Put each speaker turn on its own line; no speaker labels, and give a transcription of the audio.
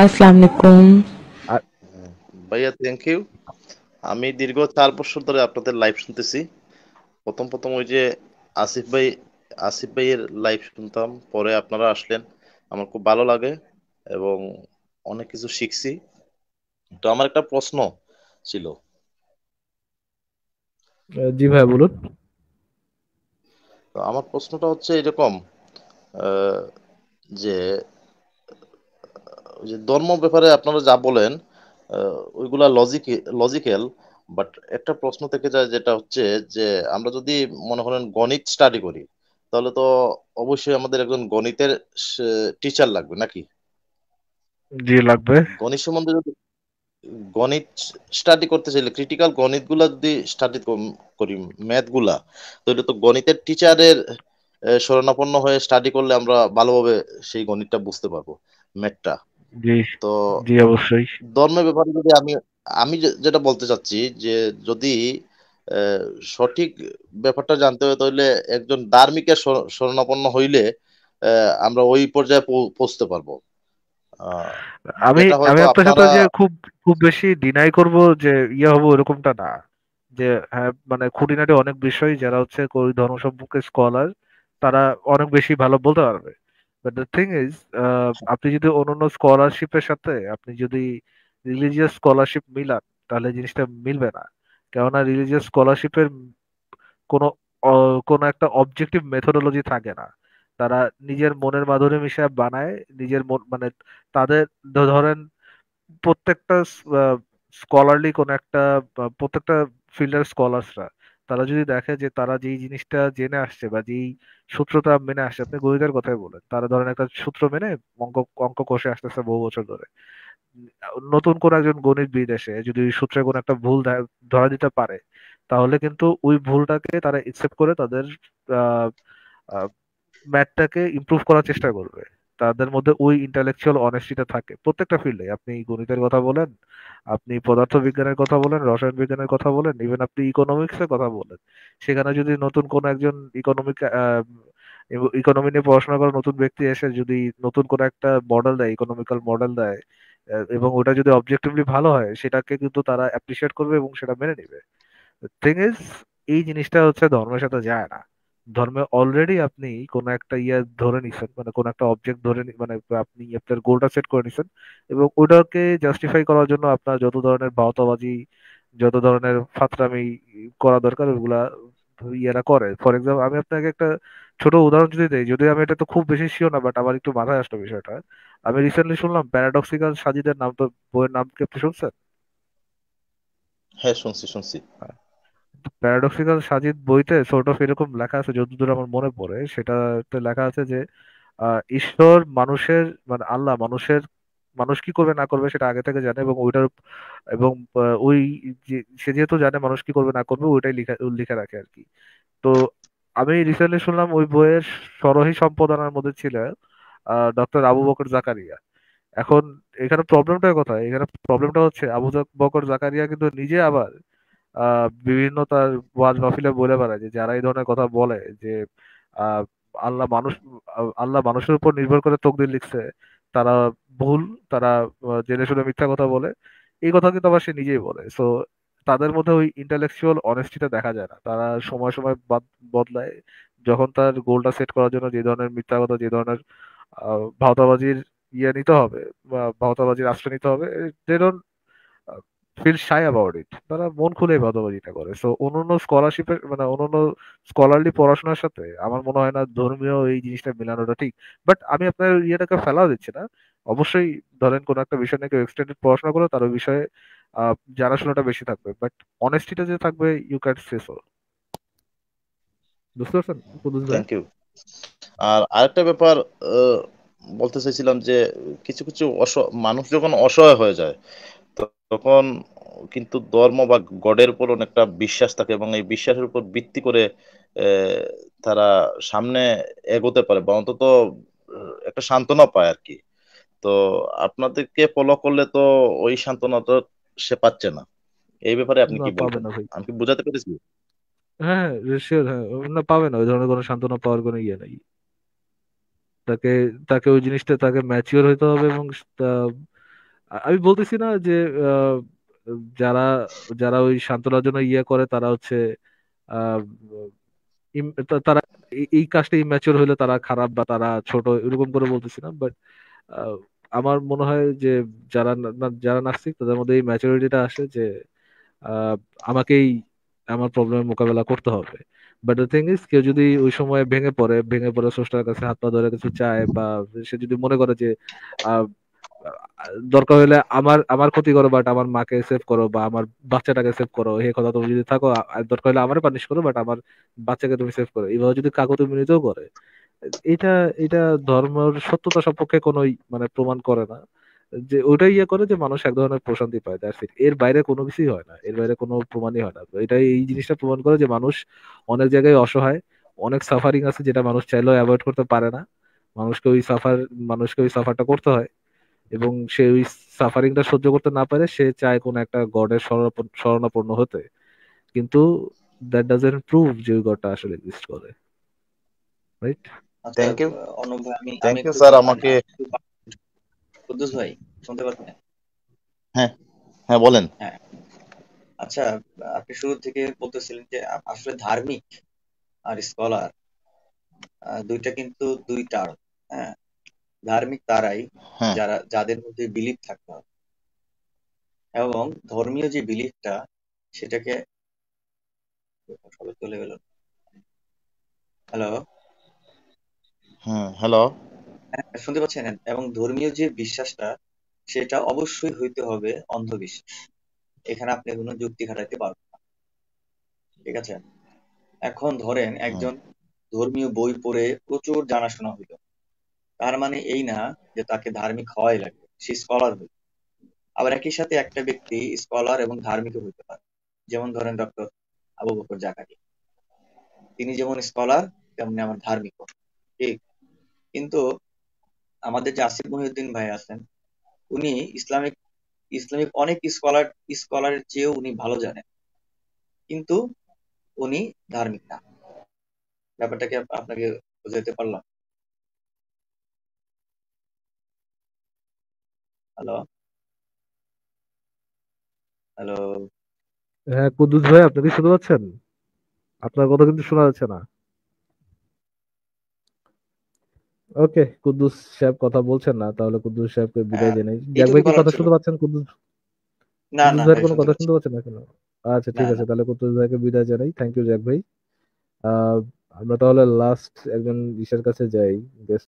আসসালামাইকুম ভাইয়া thank you আমি দীর্ঘ চার বছর ধরে আপনাদের লাইভ শুনতেছি প্রথম প্রথম ওই যে আসিফ ভাই আসিফ ভাইয়ের লাইভ শুনতাম পরে আপনারা আসলেন আমার খুব ভালো লাগে এবং অনেক কিছু শিখছি তো আমার একটা প্রশ্ন ছিল জি ভাই বলুন আমার প্রশ্নটা হচ্ছে এরকম যে যে ধর্ম ব্যাপারে আপনারা যা বলেন ওইগুলা লজিক লজিক্যাল বাট একটা প্রশ্ন থেকে যায় যেটা হচ্ছে যে আমরা যদি মনে করেন গণিত স্টাডি করি তাহলে তো অবশ্যই আমাদের একজন গণিতের টিচার লাগবে নাকি জি লাগবে গণিত সম্বন্ধে যদি গণিত স্টাডি করতে চাইলে ক্রিটিক্যাল গণিত গুলা যদি স্টাডি করি ম্যাথ গুলা তাহলে তো গণিতের টিচারের শরণাপন্ন হয়ে স্টাডি করলে আমরা ভালোভাবে সেই গণিতটা বুঝতে পারবো ম্যাথটা তো অবশ্যই ধর্মের ব্যাপারে যদি আমি আমি যেটা বলতে চাচ্ছি যে যদি সঠিক ব্যাপারটা জানতে হবে তাহলে একজন ধার্মিকের শরণাপন্ন হইলে আমরা ওই পর্যায়ে পৌঁছতে পারবো আমি আমি আপনার সাথে যে
খুব খুব বেশি ডিনাই করব যে ইয়ে হবো এরকমটা না যে হ্যাঁ মানে খুঁটিনাটি অনেক বিষয় যারা হচ্ছে ধর্ম সম্পর্কে স্কলার তারা অনেক বেশি ভালো বলতে পারবে বাট দ্য থিং ইজ আপনি যদি অন্য অন্য স্কলারশিপের সাথে আপনি যদি রিলিজিয়াস স্কলারশিপ মিলান তাহলে জিনিসটা মিলবে না কেননা রিলিজিয়াস স্কলারশিপের কোনো কোনো একটা অবজেক্টিভ মেথোডোলজি থাকে না তারা নিজের মনের মাধুরী মিশে বানায় নিজের মন মানে তাদের ধরেন প্রত্যেকটা স্কলারলি কোনো একটা প্রত্যেকটা ফিল্ডের স্কলার্সরা তারা যদি দেখে যে তারা যেই জিনিসটা জেনে আসছে বা যেই সূত্রটা মেনে আসছে আপনি গণিতের কথাই বলেন তারা ধরেন একটা সূত্র মেনে অঙ্ক অঙ্ক কষে আসতেছে বহু বছর ধরে নতুন কোন একজন গণিতবিদ এসে যদি সূত্রে কোন একটা ভুল ধরা দিতে পারে তাহলে কিন্তু ওই ভুলটাকে তারা এক্সেপ্ট করে তাদের ম্যাথটাকে ইমপ্রুভ করার চেষ্টা করবে তাদের মধ্যে ওই ইন্টালেকচুয়াল অনেস্টিটা থাকে প্রত্যেকটা ফিল্ডে আপনি গণিতের কথা বলেন আপনি পদার্থ বিজ্ঞানের কথা বলেন রসায়ন বিজ্ঞানের কথা বলেন ইভেন আপনি ইকোনমিক্সের কথা বলেন সেখানে যদি নতুন কোন একজন ইকোনমিক ইকোনমি নিয়ে পড়াশোনা করা নতুন ব্যক্তি এসে যদি নতুন কোন একটা মডেল দেয় ইকোনমিক্যাল মডেল দেয় এবং ওটা যদি অবজেক্টিভলি ভালো হয় সেটাকে কিন্তু তারা অ্যাপ্রিসিয়েট করবে এবং সেটা মেনে নেবে থিং ইজ এই জিনিসটা হচ্ছে ধর্মের সাথে যায় না ধর্মে অলরেডি আপনি কোন একটা ইয়ে ধরে নিছেন মানে কোনো একটা অবজেক্ট ধরে মানে আপনি আপনার গোলটা সেট করে নিছেন এবং ওটাকে জাস্টিফাই করার জন্য আপনার যত ধরনের বাহতাবাজি যত ধরনের ফাতরামি করা দরকার ওগুলা ইয়েরা করে ফর এক্সাম্পল আমি আপনাকে একটা ছোট উদাহরণ যদি দিই যদি আমি এটা তো খুব বেশি শিও না বাট আমার একটু মাথায় আসলো বিষয়টা আমি রিসেন্টলি শুনলাম প্যারাডক্সিক্যাল সাজিদের নাম তো বইয়ের নাম কি আপনি শুনছেন
হ্যাঁ শুনছি শুনছি হ্যাঁ।
প্যারাডক্সিক্যাল সাজিদ বইতে সর্ট অফ এরকম লেখা আছে যতদূর আমার মনে পড়ে সেটাতে লেখা আছে যে ঈশ্বর মানুষের মানে আল্লাহ মানুষের মানুষ কি করবে না করবে সেটা আগে থেকে জানে এবং ওইটার এবং ওই সে যেহেতু জানে মানুষ কি করবে না করবে ওইটাই লিখা লিখে রাখে আর কি তো আমি রিসেন্টলি শুনলাম ওই বইয়ের সরহী সম্পাদনার মধ্যে ছিলেন ডক্টর আবু বকর জাকারিয়া এখন এখানে প্রবলেমটা কথা এখানে প্রবলেমটা হচ্ছে আবু বকর জাকারিয়া কিন্তু নিজে আবার বিভিন্ন তার ওয়াজ মাহফিলে বলে বেড়ায় যে যারা এই ধরনের কথা বলে যে আল্লাহ মানুষ আল্লাহ মানুষের উপর নির্ভর করে তকদির লিখছে তারা ভুল তারা জেনে শুনে মিথ্যা কথা বলে এই কথা কিন্তু আবার সে নিজেই বলে সো তাদের মধ্যে ওই ইন্টালেকচুয়াল অনেস্টিটা দেখা যায় না তারা সময় সময় বদলায় যখন তার গোলটা সেট করার জন্য যে ধরনের মিথ্যা কথা যে ধরনের ভাওতাবাজির ইয়ে নিতে হবে বা ভাওতাবাজির আশ্রয় নিতে হবে they don't feel shy about it তারা মন খুলে বাদাবাজিটা করে সো অন্যান্য স্কলারশিপের মানে অন্যান্য স্কলারলি পড়াশোনার সাথে আমার মনে হয় না ধর্মীয় এই জিনিসটা মেলানোটা ঠিক বাট আমি আপনার ইয়েটাকে ফেলাও দিচ্ছি না অবশ্যই ধরেন কোনো একটা বিষয় নিয়ে কেউ এক্সটেন্ডেড পড়াশোনা করো তার বিষয়ে জানাশোনাটা বেশি থাকবে বাট অনেস্টিটা যে থাকবে ইউ ক্যাট সে সো বুঝতে পারছেন থ্যাংক
ইউ আর আরেকটা ব্যাপার বলতে চাইছিলাম যে কিছু কিছু মানুষ যখন অসহায় হয়ে যায় তখন কিন্তু ধর্ম বা গডের উপর অনেকটা বিশ্বাস থাকে এবং এই বিশ্বাসের উপর ভিত্তি করে তারা সামনে এগোতে পারে বা অন্তত একটা সান্ত্বনা পায় আর কি তো আপনাদেরকে ফলো করলে তো ওই সান্ত্বনা তো সে পাচ্ছে না এই ব্যাপারে আপনি কি বলবেন আমি কি বুঝাতে পেরেছি
হ্যাঁ শিওর হ্যাঁ, হ্যাঁ না পাবে না ওই ধরনের কোনো সান্ত্বনা পাওয়ার কোনো ইয়ে নাই তাকে তাকে ওই জিনিসটা তাকে ম্যাচিওর হইতে হবে এবং আমি বলতেছি না যে যারা যারা ওই সান্ত্বনার জন্য ইয়ে করে তারা হচ্ছে তারা এই কাজটা ইম্যাচিওর হলে তারা খারাপ বা তারা ছোট এরকম করে বলতেছি না বাট আমার মনে হয় যে যারা যারা নাস্তিক তাদের মধ্যে এই ম্যাচুরিটিটা আসে যে আমাকেই আমার প্রবলেমের মোকাবেলা করতে হবে বাট দ্য থিং ইজ কেউ যদি ওই সময় ভেঙে পড়ে ভেঙে পড়ে স্রষ্টার কাছে হাত পা ধরে কিছু চায় বা সে যদি মনে করে যে দরকার হলে আমার আমার ক্ষতি করো বাট আমার মাকে সেভ করো বা আমার বাচ্চাটাকে সেভ করো এই কথা তুমি যদি থাকো দরকার হলে আমারও পানিশ করো বাট আমার বাচ্চাকে তুমি সেভ করো এইভাবে যদি কাকু তুমি নিতেও করে এটা এটা ধর্মের সত্যতা সম্পর্কে কোন মানে প্রমাণ করে না যে ওটাই ইয়ে করে যে মানুষ এক ধরনের প্রশান্তি পায় দ্যাটস ইট এর বাইরে কোনো কিছুই হয় না এর বাইরে কোনো প্রমাণই হয় না এটা এই জিনিসটা প্রমাণ করে যে মানুষ অনেক জায়গায় অসহায় অনেক সাফারিং আছে যেটা মানুষ চাইলেও অ্যাভয়েড করতে পারে না মানুষকে ওই সাফার মানুষকে ওই সাফারটা করতে হয় এবং সে ওই সাফারিংটা সহ্য করতে না পারে সে চায় কোনো একটা গডের শরণাপন্ন হতে কিন্তু দ্যাট ডাজেন্ট প্রুভ যে ওই গডটা আসলে এক্সিস্ট করে রাইট
থ্যাংক ইউ অনুভ থ্যাংক ইউ স্যার আমাকে কুদ্দুস ভাই শুনতে পাচ্ছেন
হ্যাঁ হ্যাঁ বলেন
হ্যাঁ আচ্ছা আপনি শুরু থেকে বলতেছিলেন যে আসলে ধার্মিক আর স্কলার দুইটা কিন্তু দুই হ্যাঁ ধার্মিক তারাই হ্যাঁ। যারা যাদের মধ্যে বিলিফ থাকতে হবে এবং ধর্মীয় যে বিলিফটা সেটাকে সবাই চলে গেল হ্যালো হ্যাঁ হ্যালো শুনতে পাচ্ছেন এবং ধর্মীয় যে বিশ্বাসটা সেটা অবশ্যই হইতে হবে অন্ধবিশ্বাস এখানে আপনি কোনো যুক্তি খাটাইতে পারবেন না ঠিক আছে এখন ধরেন একজন ধর্মীয় বই পড়ে প্রচুর জানাশোনা হইলো তার মানে এই না যে তাকে ধার্মিক হওয়াই লাগবে সে স্কলার হইতে আবার একই সাথে একটা ব্যক্তি স্কলার এবং ধার্মিক হইতে পারে যেমন ধরেন ডক্টর আবু বকর জাকারি তিনি যেমন স্কলার তেমনি আমার ধার্মিক ঠিক কিন্তু আমাদের যে আসিফ মহিউদ্দিন ভাই আছেন উনি ইসলামিক ইসলামিক অনেক স্কলার স্কলারের চেয়েও উনি ভালো জানেন কিন্তু উনি ধার্মিক না ব্যাপারটাকে আপনাকে বোঝাতে পারলাম হ্যালো হ্যালো
হ্যাঁ কুদ্দুস ভাই আপনি কি শুনতে পাচ্ছেন আপনার কথা কিন্তু শোনা যাচ্ছে না ওকে কুদ্দুস সাহেব কথা বলছেন না তাহলে কুদ্দুস সাহেবকে বিদায় জানাই জ্যাক ভাই কি কথা শুনতে পাচ্ছেন কুদ্দুস না না ভাই কোনো কথা শুনতে পাচ্ছেন না কেন আচ্ছা ঠিক আছে তাহলে কুদ্দুস ভাইকে বিদায় জানাই থ্যাংক ইউ জ্যাক ভাই আমরা তাহলে লাস্ট একজন ইসের কাছে যাই